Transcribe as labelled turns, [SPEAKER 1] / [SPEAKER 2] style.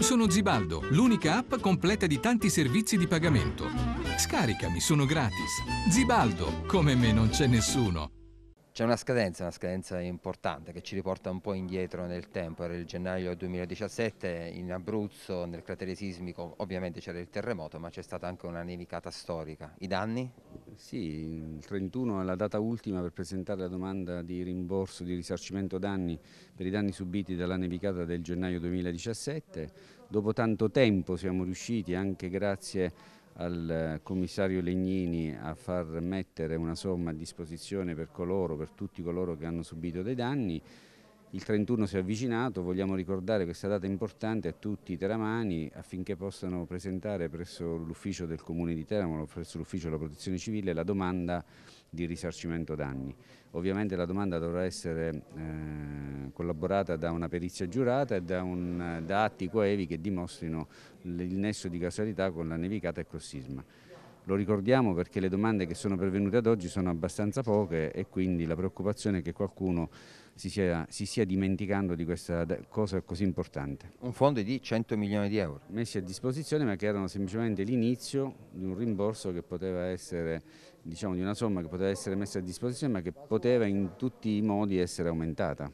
[SPEAKER 1] Sono Zibaldo, l'unica app completa di tanti servizi di pagamento. Scaricami, sono gratis. Zibaldo, come me non c'è nessuno.
[SPEAKER 2] C'è una scadenza, una scadenza importante che ci riporta un po' indietro nel tempo, era il gennaio 2017 in Abruzzo, nel cratere sismico, ovviamente c'era il terremoto ma c'è stata anche una nevicata storica.
[SPEAKER 3] I danni? Sì, il 31 è la data ultima per presentare la domanda di rimborso di risarcimento danni per i danni subiti dalla nevicata del gennaio 2017. Dopo tanto tempo siamo riusciti, anche grazie al commissario Legnini, a far mettere una somma a disposizione per, coloro, per tutti coloro che hanno subito dei danni. Il 31 si è avvicinato, vogliamo ricordare questa data importante a tutti i teramani affinché possano presentare presso l'ufficio del Comune di Teramo, presso l'ufficio della Protezione Civile, la domanda di risarcimento danni. Ovviamente la domanda dovrà essere eh, collaborata da una perizia giurata e da, un, da atti coevi che dimostrino il nesso di casualità con la nevicata e col sisma. Lo ricordiamo perché le domande che sono pervenute ad oggi sono abbastanza poche e quindi la preoccupazione è che qualcuno si sia, si sia dimenticando di questa cosa così importante. Un fondo di 100 milioni di euro? Messi a disposizione ma che erano semplicemente l'inizio di un rimborso che poteva essere, diciamo di una somma che poteva essere messa a disposizione ma che poteva in tutti i modi essere aumentata.